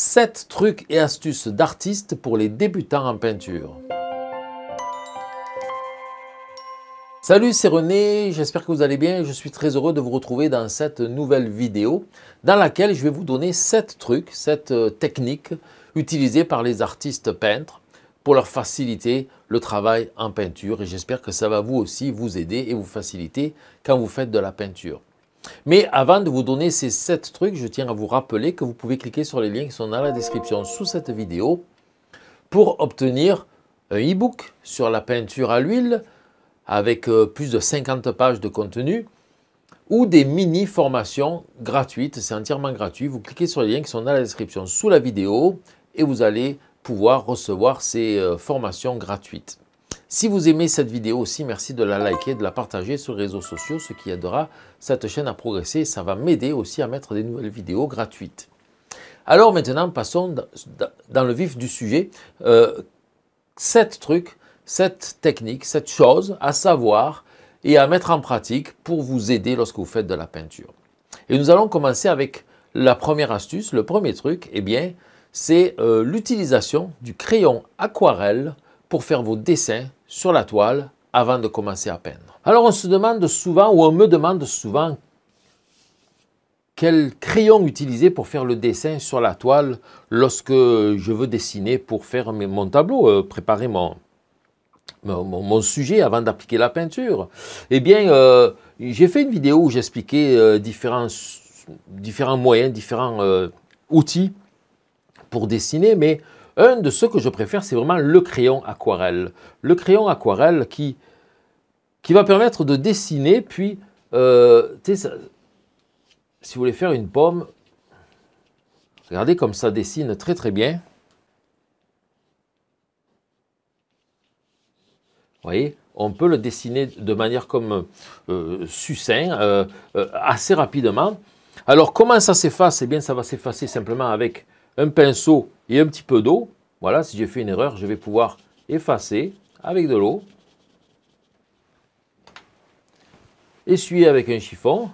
7 trucs et astuces d'artistes pour les débutants en peinture. Salut, c'est René, j'espère que vous allez bien. Je suis très heureux de vous retrouver dans cette nouvelle vidéo dans laquelle je vais vous donner 7 trucs, 7 euh, techniques utilisées par les artistes peintres pour leur faciliter le travail en peinture. Et j'espère que ça va vous aussi vous aider et vous faciliter quand vous faites de la peinture. Mais avant de vous donner ces 7 trucs, je tiens à vous rappeler que vous pouvez cliquer sur les liens qui sont dans la description sous cette vidéo pour obtenir un e-book sur la peinture à l'huile avec euh, plus de 50 pages de contenu ou des mini formations gratuites, c'est entièrement gratuit. Vous cliquez sur les liens qui sont dans la description sous la vidéo et vous allez pouvoir recevoir ces euh, formations gratuites. Si vous aimez cette vidéo aussi, merci de la liker, de la partager sur les réseaux sociaux, ce qui aidera cette chaîne à progresser. Ça va m'aider aussi à mettre des nouvelles vidéos gratuites. Alors maintenant, passons dans le vif du sujet. Euh, trucs, cette technique, cette chose à savoir et à mettre en pratique pour vous aider lorsque vous faites de la peinture. Et nous allons commencer avec la première astuce. Le premier truc, eh bien, c'est euh, l'utilisation du crayon aquarelle pour faire vos dessins sur la toile avant de commencer à peindre. Alors on se demande souvent, ou on me demande souvent, quel crayon utiliser pour faire le dessin sur la toile lorsque je veux dessiner pour faire mon tableau, euh, préparer mon, mon, sujet avant d'appliquer la peinture. Eh bien, euh, j'ai fait une vidéo où j'expliquais euh, différents, différents, moyens, différents outils pour dessiner, mais un de ceux que je préfère, c'est vraiment le crayon aquarelle. Le crayon aquarelle qui, qui va permettre de dessiner, puis, euh, si vous voulez faire une pomme, regardez comme ça dessine très très bien. Vous voyez, on peut le dessiner de manière comme euh, succinct, euh, euh, assez rapidement. Alors comment ça s'efface Eh bien ça va s'effacer simplement avec un pinceau et un petit peu d'eau. Voilà, si j'ai fait une erreur, je vais pouvoir effacer avec de l'eau. Essuyer avec un chiffon.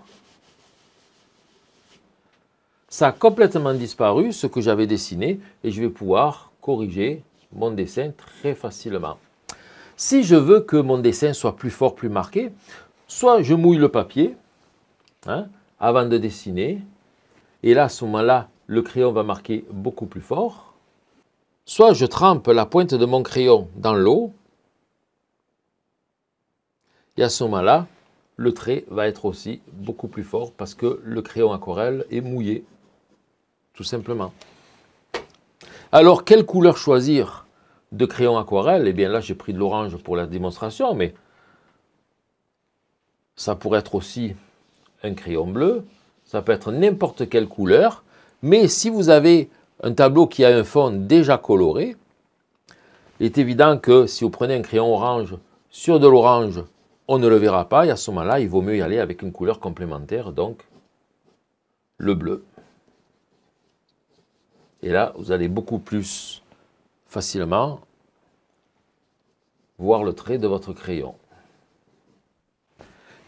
Ça a complètement disparu, ce que j'avais dessiné, et je vais pouvoir corriger mon dessin très facilement. Si je veux que mon dessin soit plus fort, plus marqué, soit je mouille le papier hein, avant de dessiner, et là, à ce moment-là, le crayon va marquer beaucoup plus fort. Soit je trempe la pointe de mon crayon dans l'eau, et à ce moment-là, le trait va être aussi beaucoup plus fort parce que le crayon aquarelle est mouillé, tout simplement. Alors, quelle couleur choisir de crayon aquarelle Eh bien là, j'ai pris de l'orange pour la démonstration, mais ça pourrait être aussi un crayon bleu, ça peut être n'importe quelle couleur, mais si vous avez un tableau qui a un fond déjà coloré, il est évident que si vous prenez un crayon orange sur de l'orange, on ne le verra pas et à ce moment-là, il vaut mieux y aller avec une couleur complémentaire, donc le bleu. Et là, vous allez beaucoup plus facilement voir le trait de votre crayon.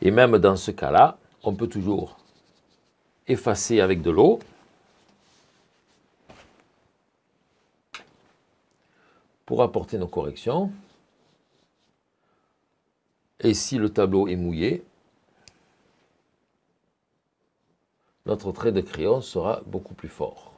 Et même dans ce cas-là, on peut toujours effacer avec de l'eau. pour apporter nos corrections. Et si le tableau est mouillé, notre trait de crayon sera beaucoup plus fort.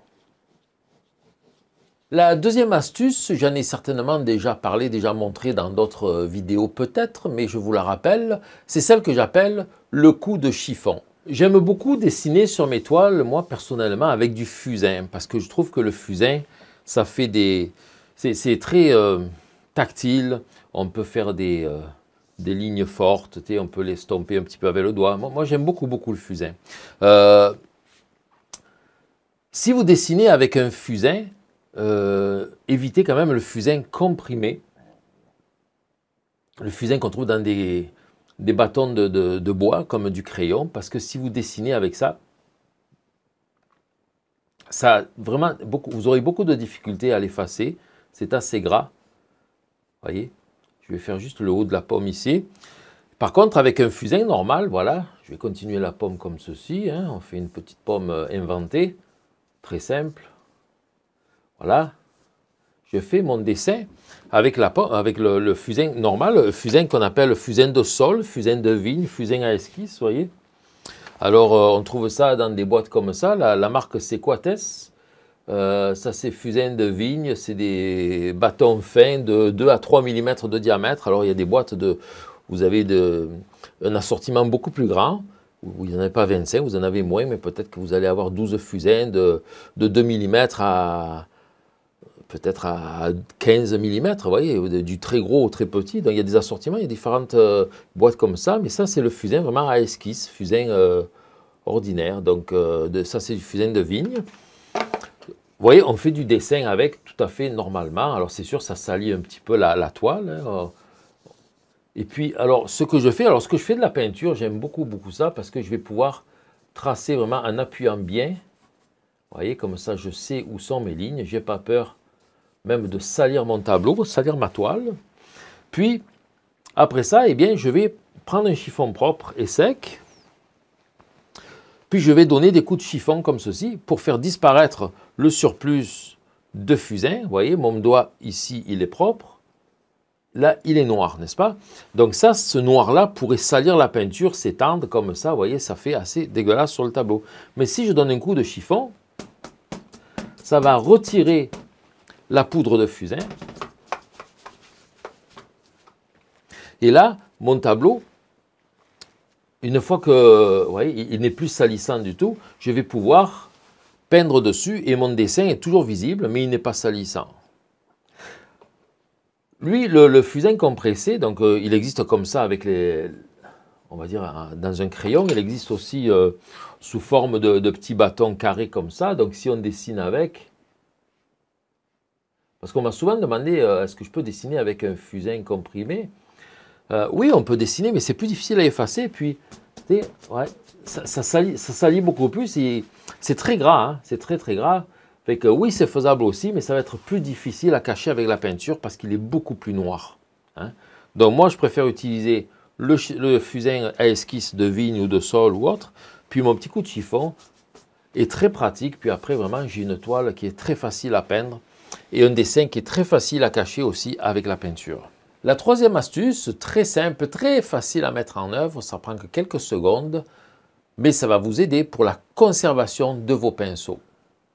La deuxième astuce, j'en ai certainement déjà parlé, déjà montré dans d'autres vidéos peut-être, mais je vous la rappelle, c'est celle que j'appelle le coup de chiffon. J'aime beaucoup dessiner sur mes toiles, moi personnellement, avec du fusain, parce que je trouve que le fusain, ça fait des, c'est très euh, tactile. On peut faire des, euh, lignes fortes, on peut les l'estomper un petit peu avec le doigt. Moi, j'aime beaucoup, beaucoup le fusain. Euh, si vous dessinez avec un fusain, évitez quand même le fusain comprimé. Le fusain qu'on trouve dans des, bâtons de, bois, comme du crayon, parce que si vous dessinez avec ça, vraiment, vous aurez beaucoup de difficultés à l'effacer c'est assez gras. voyez Je vais faire juste le haut de la pomme ici. Par contre, avec un fusain normal, voilà, je vais continuer la pomme comme ceci. Hein. On fait une petite pomme euh, inventée, très simple. Voilà, je fais mon dessin avec, la avec le, fusain normal, euh, fusain qu'on appelle fusain de sol, fusain de vigne, fusain à esquisse, voyez. Alors, euh, on trouve ça dans des boîtes comme ça. La, marque, c'est euh, ça, c'est fusain de vigne, c'est des bâtons fins de 2 à 3 mm de diamètre. Alors, il y a des boîtes de. Vous avez un assortiment beaucoup plus grand. Vous n'en avez pas 25, vous en avez moins, mais peut-être que vous allez avoir 12 fusains de, 2 mm à peut-être à 15 mm, vous voyez, du très gros au très petit. Donc il y a des assortiments, il y a différentes euh, boîtes comme ça, mais ça c'est le fusain vraiment à esquisse, fusain euh, ordinaire. Donc ça c'est du fusain de vigne. Vous voyez, on fait du dessin avec tout à fait normalement. Alors c'est sûr, ça salit un petit peu la, toile. Hein. Et puis, alors ce que je fais, alors ce que je fais de la peinture, j'aime beaucoup, beaucoup ça parce que je vais pouvoir tracer vraiment en appuyant bien. Vous voyez, comme ça, je sais où sont mes lignes. Je n'ai pas peur même de salir mon tableau, salir ma toile. Puis, après ça, eh bien, je vais prendre un chiffon propre et sec. Puis je vais donner des coups de chiffon comme ceci pour faire disparaître le surplus de fusain, vous voyez, mon doigt ici, il est propre, là, il est noir, n'est-ce pas Donc ça, ce noir-là pourrait salir la peinture, s'étendre comme ça, vous voyez, ça fait assez dégueulasse sur le tableau. Mais si je donne un coup de chiffon, ça va retirer la poudre de fusain. Et là, mon tableau, une fois que, vous voyez, il n'est plus salissant du tout, je vais pouvoir peindre dessus et mon dessin est toujours visible, mais il n'est pas salissant. Lui, le, fusain compressé, donc euh, il existe comme ça avec les, on va dire, dans un crayon. Il existe aussi euh, sous forme de, petits bâtons carrés comme ça. Donc si on dessine avec, parce qu'on m'a souvent demandé euh, est-ce que je peux dessiner avec un fusain comprimé. oui, on peut dessiner, mais c'est plus difficile à effacer. puis, ouais, ça, salit, ça beaucoup plus. C'est très gras, hein. c'est très très gras. Fait que oui, c'est faisable aussi, mais ça va être plus difficile à cacher avec la peinture parce qu'il est beaucoup plus noir. Hein. Donc moi, je préfère utiliser le, fusain à esquisse de vigne ou de sol ou autre, puis mon petit coup de chiffon est très pratique, puis après vraiment j'ai une toile qui est très facile à peindre et un dessin qui est très facile à cacher aussi avec la peinture. La troisième astuce, très simple, très facile à mettre en œuvre, ça prend que quelques secondes, mais ça va vous aider pour la conservation de vos pinceaux.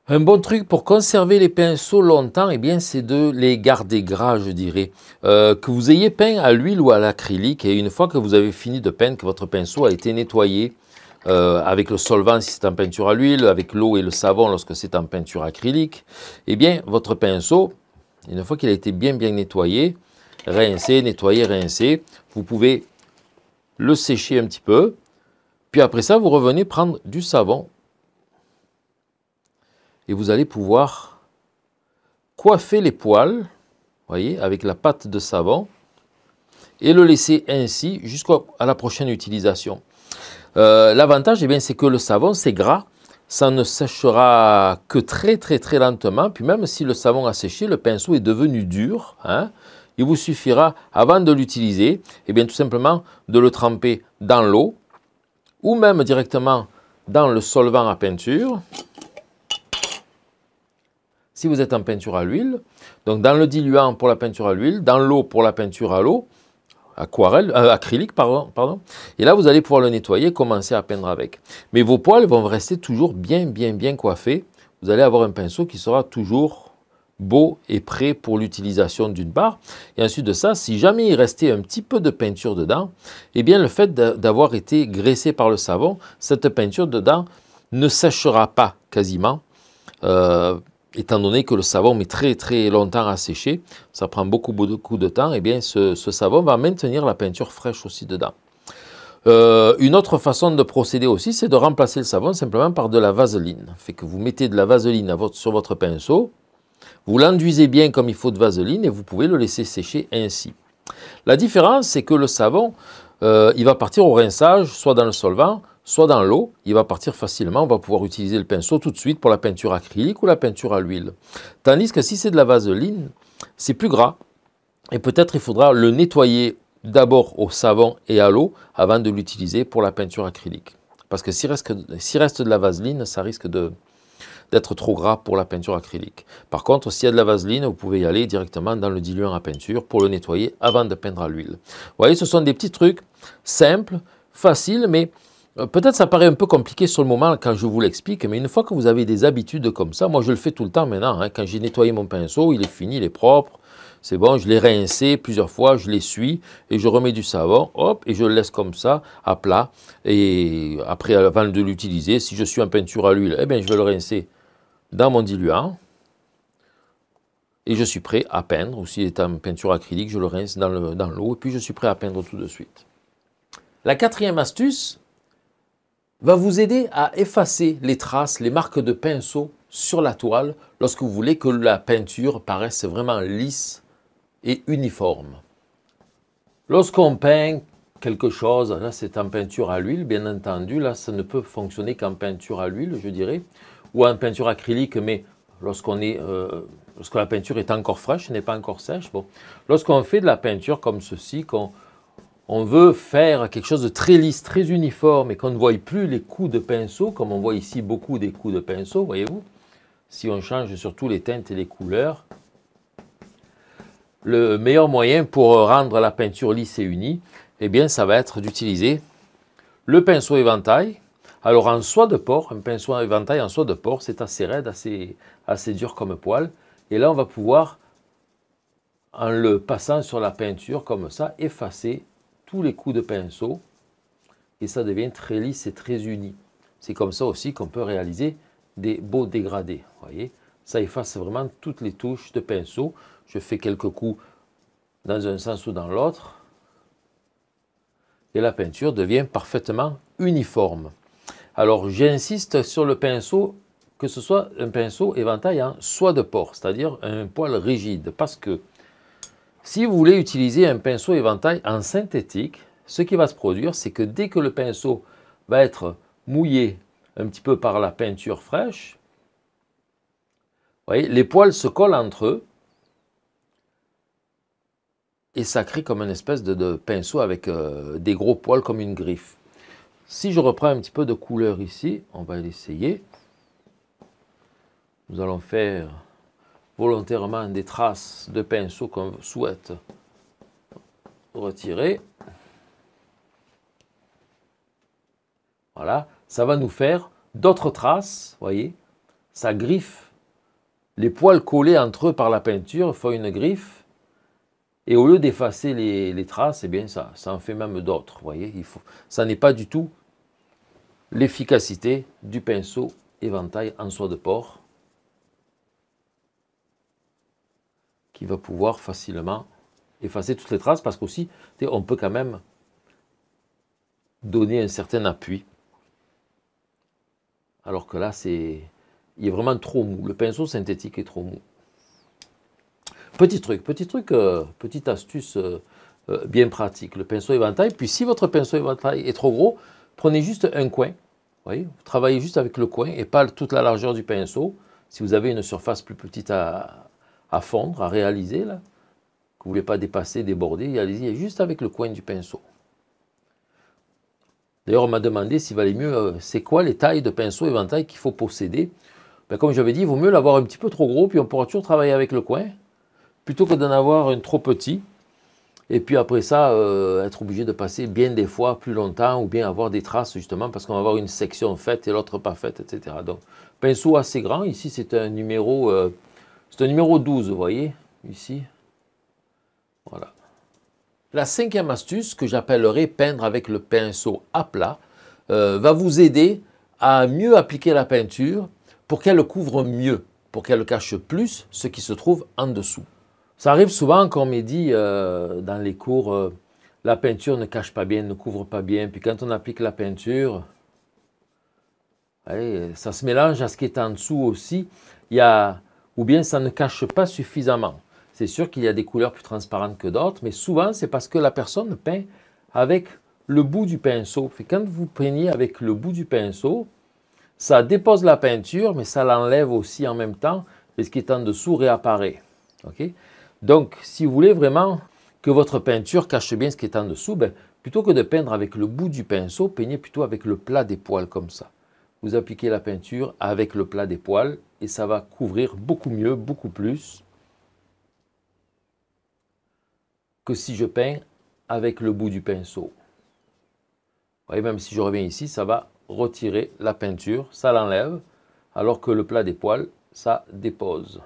Un bon truc pour conserver les pinceaux longtemps, eh bien, c'est de les garder gras, je dirais. Euh, que vous ayez peint à l'huile ou à l'acrylique, et une fois que vous avez fini de peindre, que votre pinceau a été nettoyé, euh, avec le solvant si c'est en peinture à l'huile, avec l'eau et le savon lorsque c'est en peinture acrylique, Et eh bien, votre pinceau, une fois qu'il a été bien bien nettoyé, rincé, nettoyé, rincé, vous pouvez le sécher un petit peu, puis après ça, vous revenez prendre du savon et vous allez pouvoir coiffer les poils, voyez, avec la pâte de savon et le laisser ainsi jusqu'à la prochaine utilisation. Euh, l'avantage, eh c'est que le savon, c'est gras, ça ne séchera que très très très lentement, puis même si le savon a séché, le pinceau est devenu dur, hein. il vous suffira, avant de l'utiliser, et eh bien tout simplement de le tremper dans l'eau, ou même directement dans le solvant à peinture, si vous êtes en peinture à l'huile, donc dans le diluant pour la peinture à l'huile, dans l'eau pour la peinture à l'eau, aquarelle, euh, acrylique, pardon, pardon. Et là, vous allez pouvoir le nettoyer, commencer à peindre avec. Mais vos poils vont rester toujours bien, bien, bien coiffés. Vous allez avoir un pinceau qui sera toujours beau et prêt pour l'utilisation d'une barre Et ensuite de ça, si jamais il restait un petit peu de peinture dedans, eh bien le fait d'avoir été graissé par le savon, cette peinture dedans ne séchera pas quasiment, euh, étant donné que le savon met très très longtemps à sécher, ça prend beaucoup beaucoup de temps, et eh bien ce, savon va maintenir la peinture fraîche aussi dedans. Euh, une autre façon de procéder aussi, c'est de remplacer le savon simplement par de la vaseline. Fait que vous mettez de la vaseline sur votre pinceau, vous l'enduisez bien comme il faut de vaseline et vous pouvez le laisser sécher ainsi. La différence, c'est que le savon, euh, il va partir au rinçage, soit dans le solvant, soit dans l'eau. Il va partir facilement. On va pouvoir utiliser le pinceau tout de suite pour la peinture acrylique ou la peinture à l'huile. Tandis que si c'est de la vaseline, c'est plus gras. Et peut-être il faudra le nettoyer d'abord au savon et à l'eau avant de l'utiliser pour la peinture acrylique. Parce que s'il reste de la vaseline, ça risque de, d'être trop gras pour la peinture acrylique. Par contre, s'il y a de la vaseline, vous pouvez y aller directement dans le diluant à peinture pour le nettoyer avant de peindre à l'huile. Vous voyez, ce sont des petits trucs simples, faciles, mais euh, Peut-être ça paraît un peu compliqué sur le moment quand je vous l'explique, mais une fois que vous avez des habitudes comme ça, moi je le fais tout le temps maintenant, hein. quand j'ai nettoyé mon pinceau, il est fini, il est propre, c'est bon, je l'ai rincé plusieurs fois, je l'essuie et je remets du savon, hop, et je le laisse comme ça, à plat. Et après, avant de l'utiliser, si je suis en peinture à l'huile, eh bien, je vais le rincer dans mon diluant. Et je suis prêt à peindre, ou s'il est en peinture acrylique, je le rince dans l'eau, et puis je suis prêt à peindre tout de suite. La quatrième astuce va vous aider à effacer les traces, les marques de pinceau sur la toile lorsque vous voulez que la peinture paraisse vraiment lisse uniforme. Lorsqu'on peint quelque chose, là c'est en peinture à l'huile, bien entendu, là ça ne peut fonctionner qu'en peinture à l'huile, je dirais, ou en peinture acrylique, mais lorsqu'on est... Euh, lorsque la peinture est encore fraîche, n'est pas encore sèche. Bon. Lorsqu'on fait de la peinture comme ceci, qu'on on veut faire quelque chose de très lisse, très uniforme et qu'on ne voit plus les coups de pinceau, comme on voit ici beaucoup des coups de pinceau, voyez-vous. Si on change surtout les teintes et les couleurs, le meilleur moyen pour euh, rendre la peinture lisse et unie, eh bien, ça va être d'utiliser le pinceau éventail. Alors, en soie de porc, un pinceau éventail en soie de porc, c'est assez raide, assez, assez dur comme poil. Et là, on va pouvoir, en le passant sur la peinture comme ça, effacer tous les coups de pinceau. Et ça devient très lisse et très uni. C'est comme ça aussi qu'on peut réaliser des beaux dégradés. voyez, ça efface vraiment toutes les touches de pinceau je fais quelques coups dans un sens ou dans l'autre, et la peinture devient parfaitement uniforme. Alors j'insiste sur le pinceau, que ce soit un pinceau éventail en soie de porc, c'est-à-dire un poil rigide, parce que si vous voulez utiliser un pinceau éventail en synthétique, ce qui va se produire, c'est que dès que le pinceau va être mouillé un petit peu par la peinture fraîche, voyez, les poils se collent entre eux, et ça crée comme une espèce de, pinceau avec euh, des gros poils comme une griffe. Si je reprends un petit peu de couleur ici, on va l'essayer. Nous allons faire volontairement des traces de pinceau qu'on souhaite retirer. Voilà, ça va nous faire d'autres traces, voyez. Ça griffe. Les poils collés entre eux par la peinture font une griffe et au lieu d'effacer les, traces, eh bien ça, ça en fait même d'autres. voyez, il faut, ça n'est pas du tout l'efficacité du pinceau éventail en soie de porc qui va pouvoir facilement effacer toutes les traces parce qu'aussi, on peut quand même donner un certain appui. Alors que là, c'est, il est vraiment trop mou. Le pinceau synthétique est trop mou. Petit truc, petit truc, euh, petite astuce euh, euh, bien pratique. Le pinceau éventail. Puis si votre pinceau éventail est trop gros, prenez juste un coin. vous travaillez juste avec le coin et pas toute la largeur du pinceau. Si vous avez une surface plus petite à, fondre, à réaliser, là, que vous ne voulez pas dépasser, déborder, allez-y juste avec le coin du pinceau. D'ailleurs, on m'a demandé s'il valait mieux, c'est quoi les tailles de pinceau éventail qu'il faut posséder. Ben, comme j'avais dit, il vaut mieux l'avoir un petit peu trop gros, puis on pourra toujours travailler avec le coin plutôt que d'en avoir un trop petit, et puis après ça, euh, être obligé de passer bien des fois plus longtemps, ou bien avoir des traces justement, parce qu'on va avoir une section faite et l'autre pas faite, etc. Donc, pinceau assez grand, ici c'est un numéro, euh, un numéro 12, vous voyez, ici, voilà. La cinquième astuce, que j'appellerai peindre avec le pinceau à plat, euh, va vous aider à mieux appliquer la peinture pour qu'elle couvre mieux, pour qu'elle cache plus ce qui se trouve en dessous. Ça arrive souvent qu'on me dit euh, dans les cours, euh, la peinture ne cache pas bien, ne couvre pas bien. Puis quand on applique la peinture, ça se mélange à ce qui est en dessous aussi. ou bien ça ne cache pas suffisamment. C'est sûr qu'il y a des couleurs plus transparentes que d'autres, mais souvent c'est parce que la personne peint avec le bout du pinceau. Puis quand vous peignez avec le bout du pinceau, ça dépose la peinture, mais ça l'enlève aussi en même temps, et ce qui est en dessous réapparaît. ok donc, si vous voulez vraiment que votre peinture cache bien ce qui est en dessous, ben, plutôt que de peindre avec le bout du pinceau, peignez plutôt avec le plat des poils comme ça. Vous appliquez la peinture avec le plat des poils et ça va couvrir beaucoup mieux, beaucoup plus que si je peins avec le bout du pinceau. Vous voyez, même si je reviens ici, ça va retirer la peinture, ça l'enlève, alors que le plat des poils, ça dépose.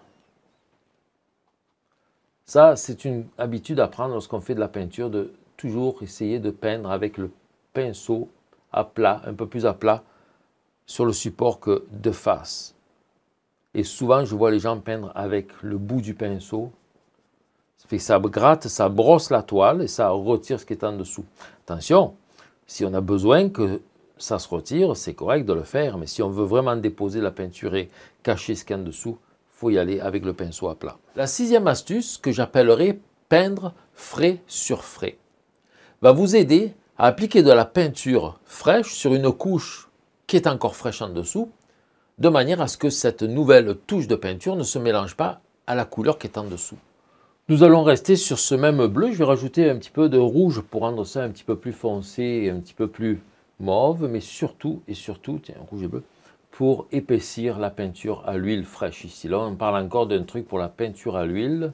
Ça, c'est une habitude à prendre lorsqu'on fait de la peinture, de toujours essayer de peindre avec le pinceau à plat, un peu plus à plat, sur le support que de face. Et souvent, je vois les gens peindre avec le bout du pinceau. Ça fait que ça gratte, ça brosse la toile et ça retire ce qui est en dessous. Attention, si on a besoin que ça se retire, c'est correct de le faire. Mais si on veut vraiment déposer la peinture et cacher ce qu'il y en dessous, faut y aller avec le pinceau à plat. La sixième astuce, que j'appellerai peindre frais sur frais, va vous aider à appliquer de la peinture fraîche sur une couche qui est encore fraîche en dessous, de manière à ce que cette nouvelle touche de peinture ne se mélange pas à la couleur qui est en dessous. Nous allons rester sur ce même bleu. Je vais rajouter un petit peu de rouge pour rendre ça un petit peu plus foncé et un petit peu plus mauve, mais surtout, et surtout, tiens, rouge et bleu, pour épaissir la peinture à l'huile fraîche. Ici, là, on parle encore d'un truc pour la peinture à l'huile.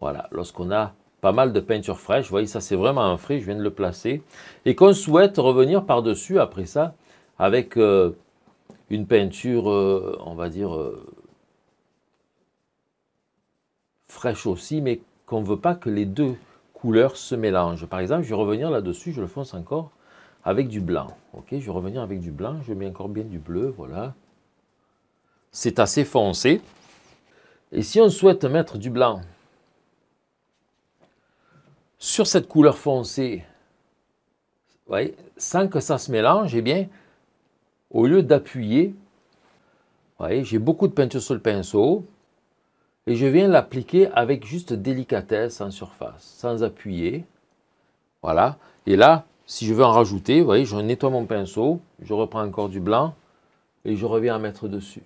Voilà, lorsqu'on a pas mal de peinture fraîche, vous voyez, ça c'est vraiment un frais, je viens de le placer. Et qu'on souhaite revenir par-dessus après ça avec euh, une peinture, euh, on va dire, euh, fraîche aussi, mais qu'on ne veut pas que les deux couleurs se mélangent. Par exemple, je vais revenir là-dessus, je le fonce encore avec du blanc. Ok, je vais revenir avec du blanc, je mets encore bien du bleu, voilà. C'est assez foncé. Et si on souhaite mettre du blanc sur cette couleur foncée, voyez, sans que ça se mélange, et eh bien, au lieu d'appuyer, j'ai beaucoup de peinture sur le pinceau, et je viens l'appliquer avec juste délicatesse en surface, sans appuyer. Voilà. Et là, si je veux en rajouter, vous voyez, je nettoie mon pinceau, je reprends encore du blanc et je reviens en mettre dessus.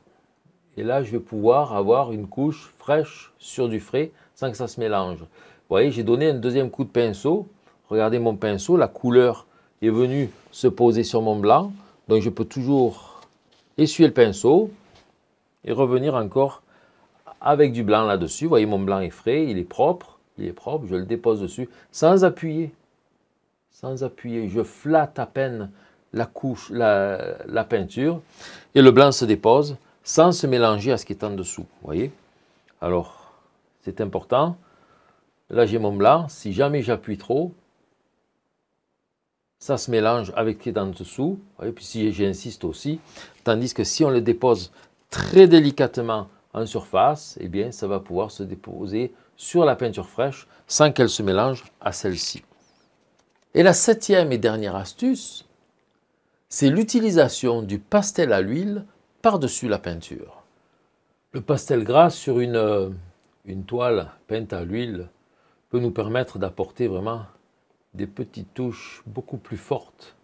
Et là, je vais pouvoir avoir une couche fraîche sur du frais sans que ça se mélange. Vous voyez, j'ai donné un deuxième coup de pinceau. Regardez mon pinceau, la couleur est venue se poser sur mon blanc. Donc, je peux toujours essuyer le pinceau et revenir encore avec du blanc là-dessus. Vous voyez, mon blanc est frais, il est propre, il est propre, je le dépose dessus sans appuyer. Sans appuyer, je flatte à peine la couche, la, peinture, et le blanc se dépose sans se mélanger à ce qui est en dessous. voyez Alors, c'est important. Là, j'ai mon blanc. Si jamais j'appuie trop, ça se mélange avec ce qui est en dessous. Et puis, si j'insiste aussi, tandis que si on le dépose très délicatement en surface, et eh bien, ça va pouvoir se déposer sur la peinture fraîche sans qu'elle se mélange à celle-ci. Et la septième et dernière astuce, c'est l'utilisation du pastel à l'huile par-dessus la peinture. Le pastel gras sur une, euh, une toile peinte à l'huile peut nous permettre d'apporter vraiment des petites touches beaucoup plus fortes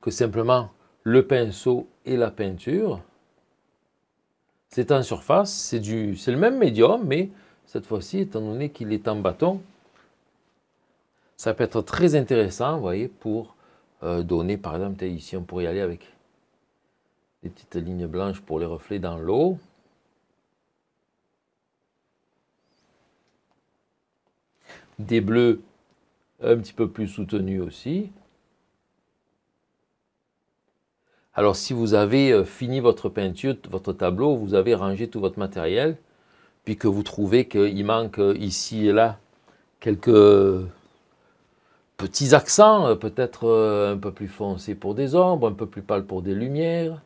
que simplement le pinceau et la peinture. C'est en surface, c'est le même médium, mais cette fois-ci, étant donné qu'il est en bâton, ça peut être très intéressant, vous voyez, pour euh, donner, par exemple, ici, on pourrait y aller avec des petites lignes blanches pour les reflets dans l'eau. Des bleus un petit peu plus soutenus aussi. Alors si vous avez euh, fini votre peinture, votre tableau, vous avez rangé tout votre matériel, puis que vous trouvez qu'il manque euh, ici et là quelques euh, petits accents, peut-être un peu plus foncé pour des ombres, un peu plus pâle pour des lumières,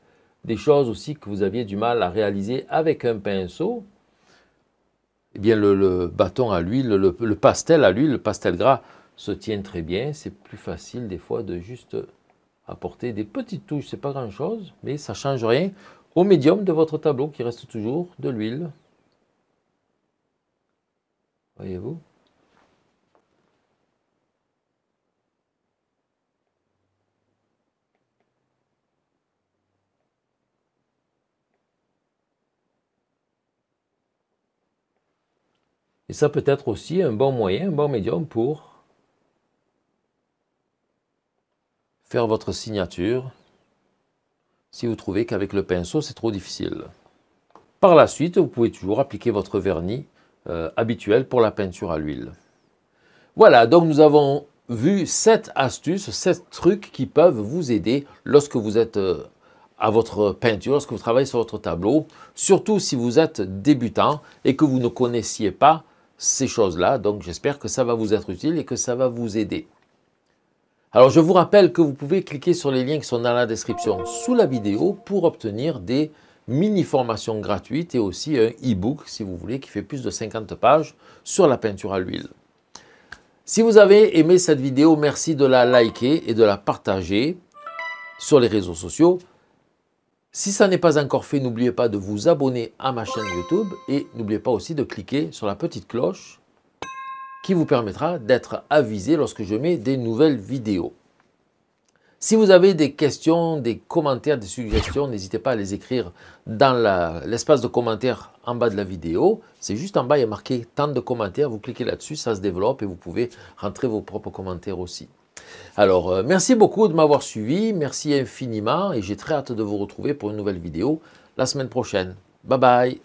des choses aussi que vous aviez du mal à réaliser avec un pinceau, eh bien le, bâton à l'huile, le, le pastel à l'huile, le pastel gras se tient très bien. C'est plus facile des fois de juste apporter des petites touches, c'est pas grand chose, mais ça change rien au médium de votre tableau qui reste toujours de l'huile. Voyez-vous Et ça peut être aussi un bon moyen, un bon médium pour votre signature si vous trouvez qu'avec le pinceau c'est trop difficile. Par la suite, vous pouvez toujours appliquer votre vernis euh, habituel pour la peinture à l'huile. Voilà, donc nous avons vu sept astuces, 7 trucs qui peuvent vous aider lorsque vous êtes euh, à votre peinture, lorsque vous travaillez sur votre tableau, surtout si vous êtes débutant et que vous ne connaissiez pas ces choses-là. Donc j'espère que ça va vous être utile et que ça va vous aider. Alors je vous rappelle que vous pouvez cliquer sur les liens qui sont dans la description sous la vidéo pour obtenir des mini-formations gratuites et aussi un e-book si vous voulez qui fait plus de 50 pages sur la peinture à l'huile. Si vous avez aimé cette vidéo, merci de la liker et de la partager sur les réseaux sociaux. Si ça n'est pas encore fait, n'oubliez pas de vous abonner à ma chaîne YouTube et n'oubliez pas aussi de cliquer sur la petite cloche qui vous permettra d'être avisé lorsque je mets des nouvelles vidéos. Si vous avez des questions, des commentaires, des suggestions, n'hésitez pas à les écrire dans l'espace de commentaires en bas de la vidéo. C'est juste en bas, il y a marqué tant de commentaires. Vous cliquez là-dessus, ça se développe et vous pouvez rentrer vos propres commentaires aussi. Alors, euh, merci beaucoup de m'avoir suivi. Merci infiniment et j'ai très hâte de vous retrouver pour une nouvelle vidéo la semaine prochaine. Bye bye